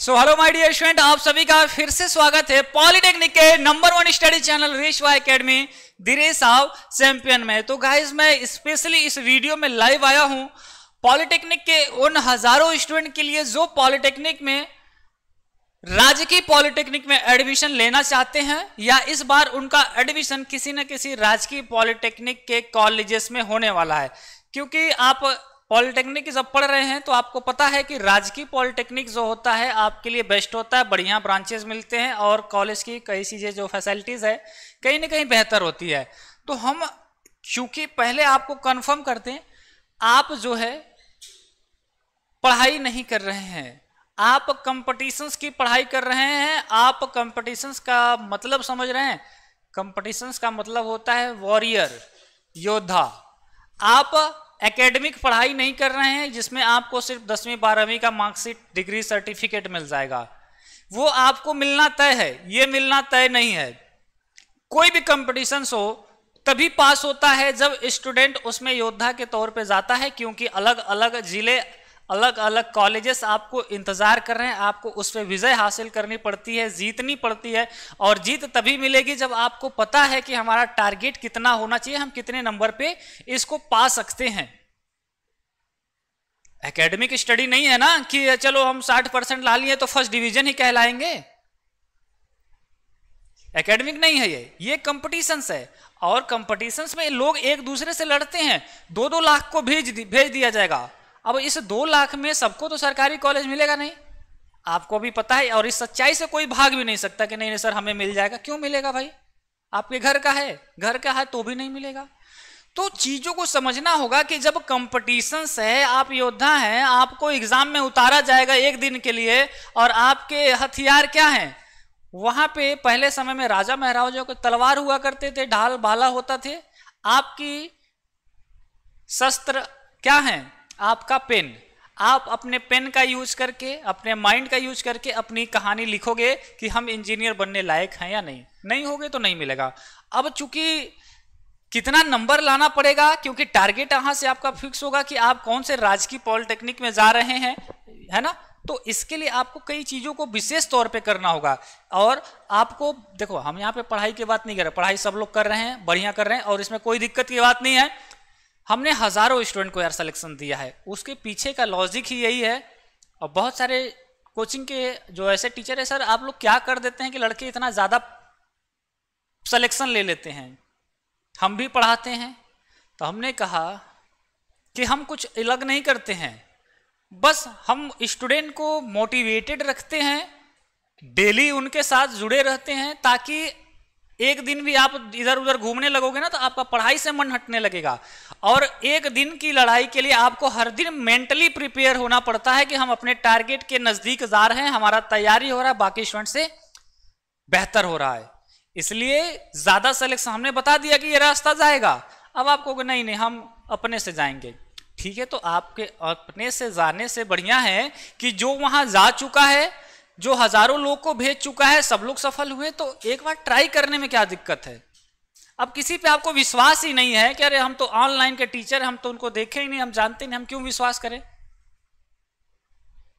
so hello my dear student आप सभी का फिर से स्वागत है पॉलिटेक्निक के number one study channel Vishwa academy धीरे साव चैंपियन में तो गाइज मैं स्पेशली इस वीडियो में लाइव आया हूं पॉलिटेक्निक के उन हजारों स्टूडेंट के लिए जो पॉलिटेक्निक में राज्य की पॉलिटेक्निक में एडमिशन लेना चाहते हैं या इस बार उनका एडमिशन किसी न किसी राजकीय पॉलिटेक्निक के कॉलेजेस में होने वाला है क्योंकि आप पॉलिटेक्निक जब पढ़ रहे हैं तो आपको पता है कि राजकीय पॉलिटेक्निक जो होता है आपके लिए बेस्ट होता है बढ़िया ब्रांचेज मिलते हैं और कॉलेज की कई चीज़ें जो फैसिलिटीज़ है कहीं ना कहीं बेहतर होती है तो हम चूंकि पहले आपको कन्फर्म करते हैं आप जो है पढ़ाई नहीं कर रहे हैं आप कंपटीशंस की पढ़ाई कर रहे हैं आप कंपटीशंस का मतलब समझ रहे हैं कंपटीशंस का मतलब होता है वॉरियर योद्धा आप एकेडमिक पढ़ाई नहीं कर रहे हैं जिसमें आपको सिर्फ दसवीं बारहवीं का मार्कशीट डिग्री सर्टिफिकेट मिल जाएगा वो आपको मिलना तय है ये मिलना तय नहीं है कोई भी कंपटीशन हो तभी पास होता है जब स्टूडेंट उसमें योद्धा के तौर पे जाता है क्योंकि अलग अलग जिले अलग अलग कॉलेजेस आपको इंतज़ार कर रहे हैं आपको उस पर विजय हासिल करनी पड़ती है जीतनी पड़ती है और जीत तभी मिलेगी जब आपको पता है कि हमारा टारगेट कितना होना चाहिए हम कितने नंबर पे इसको पा सकते हैं एकेडमिक स्टडी नहीं है ना कि चलो हम 60 परसेंट ला लिए तो फर्स्ट डिवीजन ही कहलाएंगे एकेडमिक नहीं है ये ये कंपटीशन है और कंपटीशन में लोग एक दूसरे से लड़ते हैं दो दो लाख को भेज भेज दिया जाएगा अब इस दो लाख में सबको तो सरकारी कॉलेज मिलेगा नहीं आपको भी पता है और इस सच्चाई से कोई भाग भी नहीं सकता कि नहीं नहीं सर हमें मिल जाएगा क्यों मिलेगा भाई आपके घर का है घर का है तो भी नहीं मिलेगा तो चीजों को समझना होगा कि जब कंपटीशन है आप योद्धा हैं आपको एग्जाम में उतारा जाएगा एक दिन के लिए और आपके हथियार क्या हैं वहां पे पहले समय में राजा महराजों के तलवार हुआ करते थे ढाल भाला होता थे आपकी शस्त्र क्या हैं आपका पेन आप अपने पेन का यूज करके अपने माइंड का यूज करके अपनी कहानी लिखोगे कि हम इंजीनियर बनने लायक हैं या नहीं नहीं होगे तो नहीं मिलेगा अब चूंकि कितना नंबर लाना पड़ेगा क्योंकि टारगेट यहां से आपका फिक्स होगा कि आप कौन से राजकीय पॉलिटेक्निक में जा रहे हैं है ना तो इसके लिए आपको कई चीज़ों को विशेष तौर पे करना होगा और आपको देखो हम यहाँ पे पढ़ाई की बात नहीं कर रहे पढ़ाई सब लोग कर रहे हैं बढ़िया कर रहे हैं और इसमें कोई दिक्कत की बात नहीं है हमने हज़ारों स्टूडेंट को यार सिलेक्शन दिया है उसके पीछे का लॉजिक ही यही है और बहुत सारे कोचिंग के जो ऐसे टीचर है सर आप लोग क्या कर देते हैं कि लड़के इतना ज़्यादा सिलेक्शन ले लेते हैं हम भी पढ़ाते हैं तो हमने कहा कि हम कुछ अलग नहीं करते हैं बस हम स्टूडेंट को मोटिवेटेड रखते हैं डेली उनके साथ जुड़े रहते हैं ताकि एक दिन भी आप इधर उधर घूमने लगोगे ना तो आपका पढ़ाई से मन हटने लगेगा और एक दिन की लड़ाई के लिए आपको हर दिन मेंटली प्रिपेयर होना पड़ता है कि हम अपने टारगेट के नज़दीक जा रहे हैं हमारा तैयारी हो रहा है बाकी स्टूडेंट से बेहतर हो रहा है इसलिए ज़्यादा सेलेक्शन हमने बता दिया कि ये रास्ता जाएगा अब आपको नहीं नहीं हम अपने से जाएंगे ठीक है तो आपके अपने से जाने से बढ़िया है कि जो वहां जा चुका है जो हजारों लोग को भेज चुका है सब लोग सफल हुए तो एक बार ट्राई करने में क्या दिक्कत है अब किसी पे आपको विश्वास ही नहीं है कि अरे हम तो ऑनलाइन के टीचर हम तो उनको देखे ही नहीं हम जानते नहीं हम क्यों विश्वास करें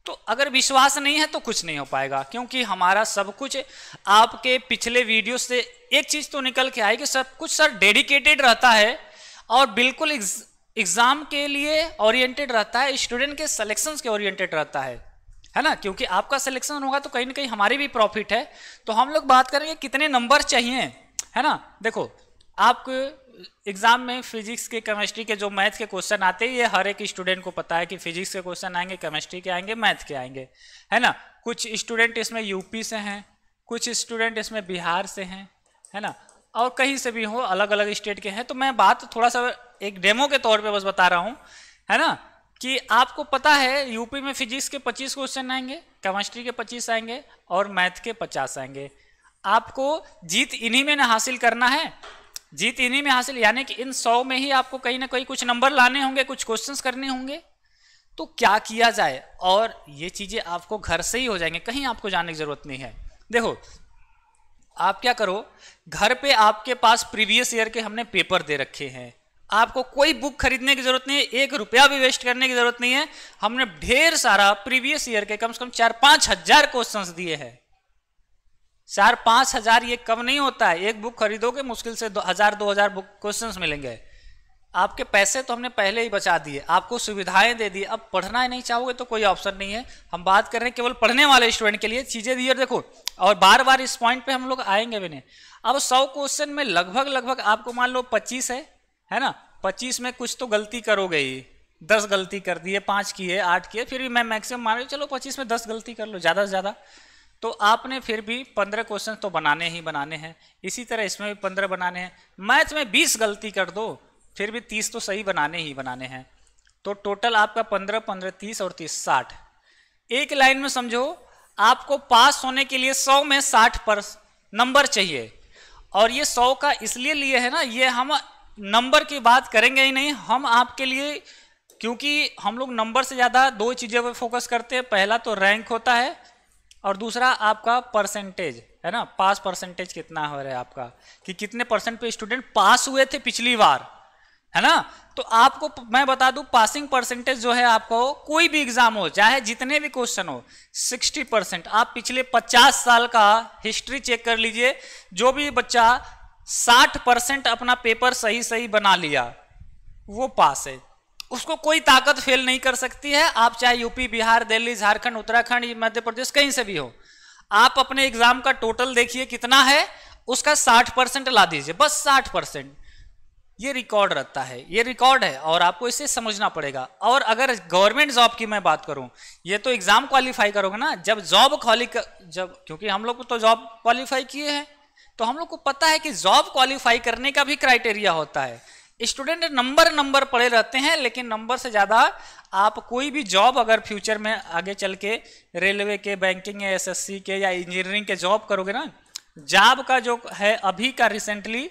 तो अगर विश्वास नहीं है तो कुछ नहीं हो पाएगा क्योंकि हमारा सब कुछ आपके पिछले वीडियो से एक चीज तो निकल के आई कि सब कुछ सर डेडिकेटेड रहता है और बिल्कुल एग्जाम के लिए ओरिएंटेड रहता है स्टूडेंट के सिलेक्शन के ओरिएंटेड रहता है है ना क्योंकि आपका सिलेक्शन होगा तो कहीं ना कहीं हमारी भी प्रॉफिट है तो हम लोग बात करेंगे कितने नंबर चाहिए है ना देखो आपको एग्जाम में फिजिक्स के केमिस्ट्री के जो मैथ के क्वेश्चन आते हैं ये हर एक स्टूडेंट को पता है कि फिजिक्स के क्वेश्चन आएंगे केमिस्ट्री के आएंगे मैथ के आएंगे है ना कुछ स्टूडेंट इसमें यूपी से हैं कुछ स्टूडेंट इसमें बिहार से हैं है ना और कहीं से भी हो अलग अलग स्टेट के हैं तो मैं बात थोड़ा सा एक डेमो के तौर पर बस बता रहा हूँ है ना कि आपको पता है यूपी में फिजिक्स के पच्चीस क्वेश्चन आएंगे केमिस्ट्री के पच्चीस आएंगे और मैथ के पचास आएंगे आपको जीत इन्हीं में ना हासिल करना है जीत इन्हीं में हासिल यानी कि इन सौ में ही आपको कहीं ना कहीं कुछ नंबर लाने होंगे कुछ क्वेश्चंस करने होंगे तो क्या किया जाए और ये चीज़ें आपको घर से ही हो जाएंगे कहीं आपको जाने की ज़रूरत नहीं है देखो आप क्या करो घर पे आपके पास प्रीवियस ईयर के हमने पेपर दे रखे हैं आपको कोई बुक खरीदने की जरूरत नहीं है एक रुपया भी वेस्ट करने की जरूरत नहीं है हमने ढेर सारा प्रीवियस ईयर के कम से कम चार पांच हजार क्वेश्चन दिए हैं चार पाँच हजार ये कम नहीं होता है एक बुक खरीदोगे मुश्किल से दो हजार दो हजार बुक क्वेश्चन मिलेंगे आपके पैसे तो हमने पहले ही बचा दिए आपको सुविधाएं दे दी अब पढ़ना ही नहीं चाहोगे तो कोई ऑप्शन नहीं है हम बात कर रहे हैं केवल पढ़ने वाले स्टूडेंट के लिए चीज़ें दी और देखो और बार बार इस पॉइंट पे हम लोग आएंगे भी नहीं अब सौ क्वेश्चन में लगभग लगभग आपको मान लो पच्चीस है है ना पच्चीस में कुछ तो गलती करोगे ही दस गलती कर दिए पाँच की है आठ की है फिर भी मैं मैक्सिमम मान लो चलो पच्चीस में दस गलती कर लो ज़्यादा से ज़्यादा तो आपने फिर भी पंद्रह क्वेश्चन तो बनाने ही बनाने हैं इसी तरह इसमें भी पंद्रह बनाने हैं मैथ में बीस गलती कर दो फिर भी तीस तो सही बनाने ही बनाने हैं तो टोटल आपका पंद्रह पंद्रह तीस और तीस साठ एक लाइन में समझो आपको पास होने के लिए सौ में साठ पर नंबर चाहिए और ये सौ का इसलिए लिए है ना ये हम नंबर की बात करेंगे ही नहीं हम आपके लिए क्योंकि हम लोग नंबर से ज़्यादा दो चीज़ों पर फोकस करते हैं पहला तो रैंक होता है और दूसरा आपका परसेंटेज है ना पास परसेंटेज कितना हो रहा है आपका कि कितने परसेंट पे स्टूडेंट पास हुए थे पिछली बार है ना तो आपको मैं बता दूं पासिंग परसेंटेज जो है आपको कोई भी एग्जाम हो चाहे जितने भी क्वेश्चन हो 60 परसेंट आप पिछले 50 साल का हिस्ट्री चेक कर लीजिए जो भी बच्चा 60 परसेंट अपना पेपर सही सही बना लिया वो पास है उसको कोई ताकत फेल नहीं कर सकती है आप चाहे यूपी बिहार दिल्ली झारखंड उत्तराखंड मध्य प्रदेश कहीं से भी हो आप अपने एग्जाम का टोटल देखिए कितना है उसका 60 परसेंट ला दीजिए बस 60 परसेंट ये रिकॉर्ड रहता है ये रिकॉर्ड है और आपको इसे समझना पड़ेगा और अगर गवर्नमेंट जॉब की मैं बात करूं ये तो एग्जाम क्वालिफाई करोगे ना जब जॉब क्वाली जब क्योंकि हम लोग तो जॉब क्वालिफाई किए हैं तो हम लोग को पता है कि जॉब क्वालिफाई करने का भी क्राइटेरिया होता है स्टूडेंट नंबर नंबर पढ़े रहते हैं लेकिन नंबर से ज़्यादा आप कोई भी जॉब अगर फ्यूचर में आगे चल के रेलवे के बैंकिंग या एसएससी के या इंजीनियरिंग के जॉब करोगे ना जॉब का जो है अभी का रिसेंटली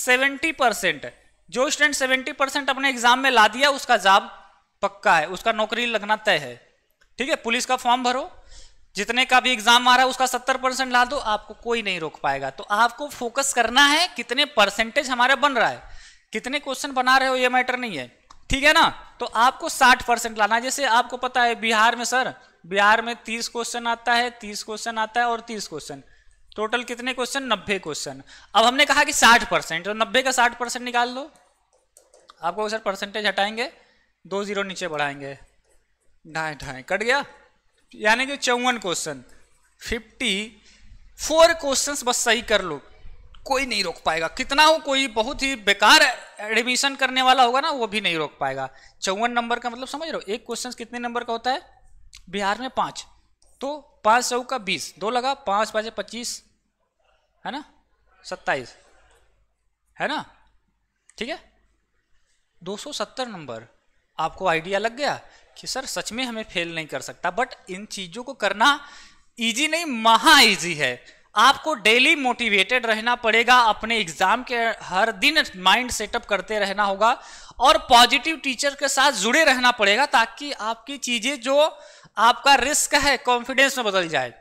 70 परसेंट जो स्टूडेंट 70 परसेंट अपने एग्जाम में ला दिया उसका जॉब पक्का है उसका नौकरी लगना तय है ठीक है पुलिस का फॉर्म भरो जितने का भी एग्जाम आ रहा है उसका सत्तर परसेंट ला दो आपको कोई नहीं रोक पाएगा तो आपको फोकस करना है कितने परसेंटेज हमारा बन रहा है कितने क्वेश्चन बना रहे हो ये मैटर नहीं है ठीक है ना तो आपको 60 परसेंट लाना जैसे आपको पता है बिहार में सर बिहार में 30 क्वेश्चन आता है 30 क्वेश्चन आता है और 30 क्वेश्चन टोटल कितने क्वेश्चन नब्बे क्वेश्चन अब हमने कहा कि 60 परसेंट तो नब्बे का 60 परसेंट निकाल लो आपको सर परसेंटेज हटाएंगे दो जीरो नीचे बढ़ाएंगे ढाई ढाई कट गया यानी कि चौवन क्वेश्चन फिफ्टी फोर क्वेश्चन बस सही कर लो कोई नहीं रोक पाएगा कितना हो कोई बहुत ही बेकार एडमिशन करने वाला होगा ना वो भी नहीं रोक पाएगा चौवन नंबर का मतलब समझ रहे हो एक क्वेश्चन कितने नंबर का होता है बिहार में पाँच तो पाँच सौ का बीस दो लगा पाँच पाँच पच्चीस है ना सत्ताईस है ना ठीक है दो सौ सत्तर नंबर आपको आइडिया लग गया कि सर सच में हमें फेल नहीं कर सकता बट इन चीज़ों को करना ईजी नहीं महा ईजी है आपको डेली मोटिवेटेड रहना पड़ेगा अपने एग्जाम के हर दिन माइंड सेटअप करते रहना होगा और पॉजिटिव टीचर के साथ जुड़े रहना पड़ेगा ताकि आपकी चीजें जो आपका रिस्क है कॉन्फिडेंस में बदल जाए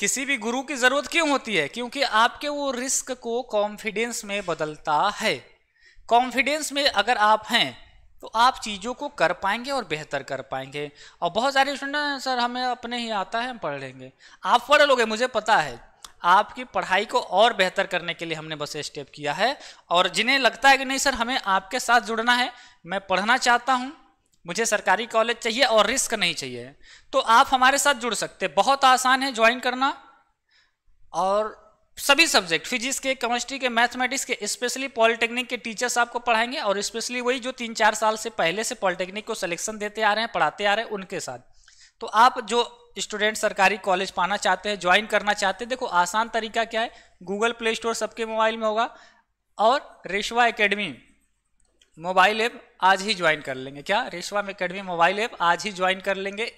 किसी भी गुरु की जरूरत क्यों होती है क्योंकि आपके वो रिस्क को कॉन्फिडेंस में बदलता है कॉन्फिडेंस में अगर आप हैं तो आप चीज़ों को कर पाएंगे और बेहतर कर पाएंगे और बहुत सारे स्टूडेंट सर हमें अपने ही आता है हम पढ़ लेंगे आप पढ़ लोगे मुझे पता है आपकी पढ़ाई को और बेहतर करने के लिए हमने बस स्टेप किया है और जिन्हें लगता है कि नहीं सर हमें आपके साथ जुड़ना है मैं पढ़ना चाहता हूँ मुझे सरकारी कॉलेज चाहिए और रिस्क नहीं चाहिए तो आप हमारे साथ जुड़ सकते बहुत आसान है ज्वाइन करना और सभी सब्जेक्ट फिजिक्स के केमिस्ट्री के मैथमेटिक्स के स्पेशली पॉलिटेक्निक के टीचर्स आपको पढ़ाएंगे और स्पेशली वही जो तीन चार साल से पहले से पॉलिटेक्निक को सिलेक्शन देते आ रहे हैं पढ़ाते आ रहे हैं उनके साथ तो आप जो स्टूडेंट सरकारी कॉलेज पाना चाहते हैं ज्वाइन करना चाहते हैं देखो आसान तरीका क्या है गूगल प्ले स्टोर सबके मोबाइल में होगा और रेशवा एकेडमी मोबाइल ऐप आज ही ज्वाइन कर लेंगे क्या रेशवा एकेडमी मोबाइल ऐप आज ही ज्वाइन कर लेंगे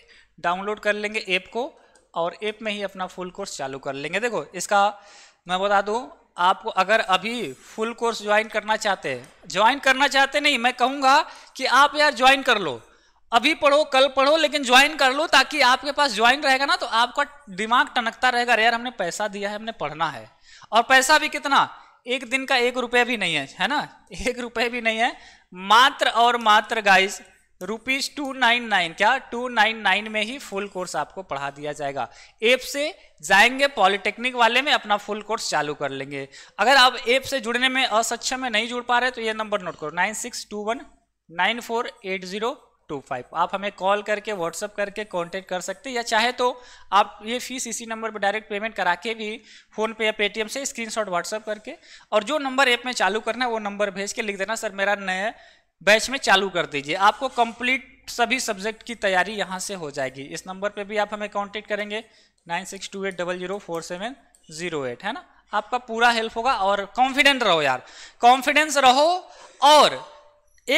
डाउनलोड कर लेंगे ऐप को और ऐप में ही अपना फुल कोर्स चालू कर लेंगे देखो इसका मैं बता दूं आपको अगर अभी फुल कोर्स ज्वाइन करना चाहते हैं ज्वाइन करना चाहते नहीं मैं कहूंगा कि आप यार ज्वाइन कर लो अभी पढ़ो कल पढ़ो लेकिन ज्वाइन कर लो ताकि आपके पास ज्वाइन रहेगा ना तो आपका दिमाग टनकता रहेगा यार हमने पैसा दिया है हमने पढ़ना है और पैसा भी कितना एक दिन का एक रुपये भी नहीं है है ना एक रुपये भी नहीं है मात्र और मात्र guys rupees two nine nine क्या टू नाइन नाइन में ही फुल कोर्स आपको पढ़ा दिया जाएगा एप से जाएंगे पॉलिटेक्निक वाले में अपना फुल कोर्स चालू कर लेंगे अगर आप एप से जुड़ने में असक्षम में नहीं जुड़ पा रहे तो ये नंबर नोट करो nine six two one nine four eight zero two five आप हमें कॉल करके व्हाट्सअप करके कॉन्टेक्ट कर सकते या चाहे तो आप ये फीस इसी नंबर पर डायरेक्ट पेमेंट करा के भी फ़ोनपे या पेटीएम से शॉट व्हाट्सअप करके और जो नंबर ऐप में चालू करना है वो नंबर भेज के लिख देना सर मेरा नया बैच में चालू कर दीजिए आपको कंप्लीट सभी सब्जेक्ट की तैयारी यहाँ से हो जाएगी इस नंबर पे भी आप हमें कांटेक्ट करेंगे nine six two eight double zero four seven zero eight है ना आपका पूरा हेल्प होगा और कॉन्फिडेंट रहो यार कॉन्फिडेंस रहो और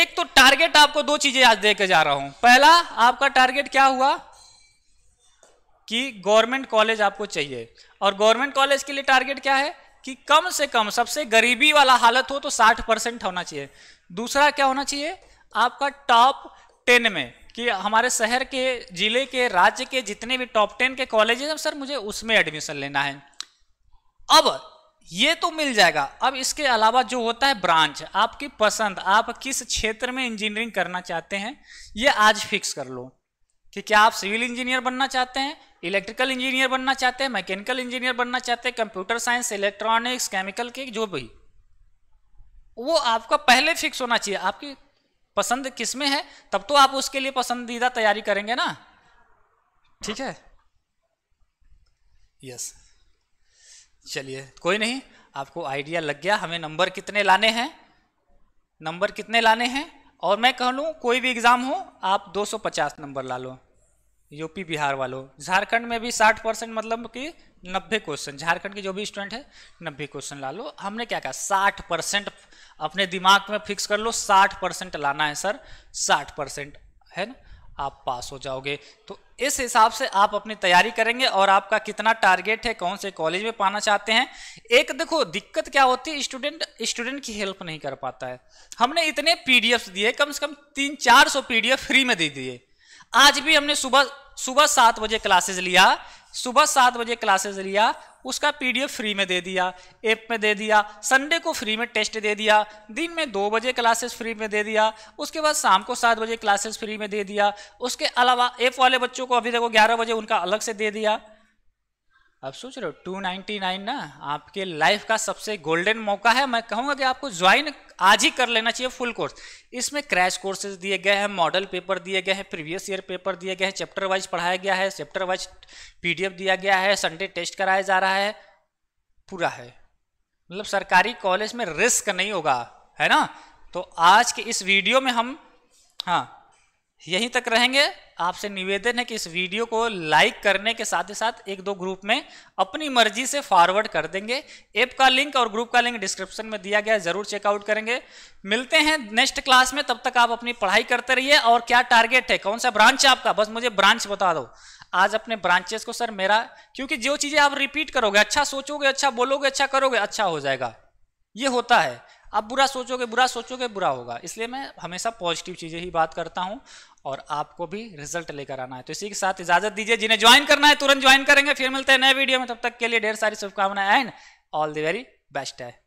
एक तो टारगेट आपको दो चीजें आज दे के जा रहा हूं पहला आपका टारगेट क्या हुआ कि गवर्नमेंट कॉलेज आपको चाहिए और गवर्नमेंट कॉलेज के लिए टारगेट क्या है कि कम से कम सबसे गरीबी वाला हालत हो तो 60 परसेंट होना चाहिए दूसरा क्या होना चाहिए आपका टॉप टेन में कि हमारे शहर के जिले के राज्य के जितने भी टॉप टेन के कॉलेज हैं सर मुझे उसमें एडमिशन लेना है अब ये तो मिल जाएगा अब इसके अलावा जो होता है ब्रांच आपकी पसंद आप किस क्षेत्र में इंजीनियरिंग करना चाहते हैं ये आज फिक्स कर लो कि क्या आप सिविल इंजीनियर बनना चाहते हैं इलेक्ट्रिकल इंजीनियर बनना चाहते हैं मैकेनिकल इंजीनियर बनना चाहते हैं कंप्यूटर साइंस इलेक्ट्रॉनिक्स केमिकल के जो भी वो आपका पहले फिक्स होना चाहिए आपकी पसंद किस में है तब तो आप उसके लिए पसंदीदा तैयारी करेंगे ना ठीक है यस चलिए कोई नहीं आपको आइडिया लग गया हमें नंबर कितने लाने हैं नंबर कितने लाने हैं और मैं कह लूँ कोई भी एग्ज़ाम हो आप 250 नंबर ला लो यूपी बिहार वालों झारखंड में भी 60 परसेंट मतलब कि 90 क्वेश्चन झारखंड के जो भी स्टूडेंट है 90 क्वेश्चन ला लो हमने क्या कहा 60 परसेंट अपने दिमाग में फिक्स कर लो 60 परसेंट लाना है सर 60 परसेंट है ना आप पास हो जाओगे तो इस हिसाब से आप अपनी तैयारी करेंगे और आपका कितना टारगेट है कौन से कॉलेज में पाना चाहते हैं एक देखो दिक्कत क्या होती है स्टूडेंट स्टूडेंट की हेल्प नहीं कर पाता है हमने इतने पीडीएफ्स दिए कम से कम तीन चार सौ पीडीएफ फ्री में दे दिए आज भी हमने सुबह सुबह सात बजे क्लासेस लिया सुबह सात बजे क्लासेस लिया उसका पीडीएफ फ्री में दे दिया ऐप में दे दिया संडे को फ्री में टेस्ट दे दिया दिन में दो बजे क्लासेस फ्री में दे दिया उसके बाद शाम को सात बजे क्लासेस फ्री में दे दिया उसके अलावा ऐप वाले बच्चों को अभी देखो ग्यारह बजे उनका अलग से दे दिया अब सोच रहे हो टू नाइनटी नाइन ना आपके लाइफ का सबसे गोल्डन मौका है मैं कहूँगा कि आपको ज्वाइन आज ही कर लेना चाहिए फुल कोर्स इसमें क्रैश कोर्सेज दिए गए हैं मॉडल पेपर दिए गए हैं प्रीवियस ईयर पेपर दिए गए हैं चैप्टर वाइज पढ़ाया गया है चैप्टर वाइज पीडीएफ दिया गया है संडे टेस्ट कराया जा रहा है पूरा है मतलब सरकारी कॉलेज में रिस्क नहीं होगा है ना तो आज के इस वीडियो में हम हाँ यहीं तक रहेंगे आपसे निवेदन है कि इस वीडियो को लाइक करने के साथ ही साथ एक दो ग्रुप में अपनी मर्जी से फॉरवर्ड कर देंगे ऐप का लिंक और ग्रुप का लिंक डिस्क्रिप्शन में दिया गया है जरूर चेकआउट करेंगे मिलते हैं नेक्स्ट क्लास में तब तक आप अपनी पढ़ाई करते रहिए और क्या टारगेट है कौन सा ब्रांच है आपका बस मुझे ब्रांच बता दो आज अपने ब्रांचेस को सर मेरा क्योंकि जो चीज़ें आप रिपीट करोगे अच्छा सोचोगे अच्छा बोलोगे अच्छा करोगे अच्छा हो जाएगा ये होता है आप बुरा सोचोगे बुरा सोचोगे बुरा होगा इसलिए मैं हमेशा पॉजिटिव चीज़ें ही बात करता हूँ और आपको भी रिजल्ट लेकर आना है तो इसी के साथ इजाजत दीजिए जिन्हें ज्वाइन करना है तुरंत ज्वाइन करेंगे फिर मिलते हैं नए वीडियो में तब तक के लिए ढेर सारी शुभकामनाएं and all the very best है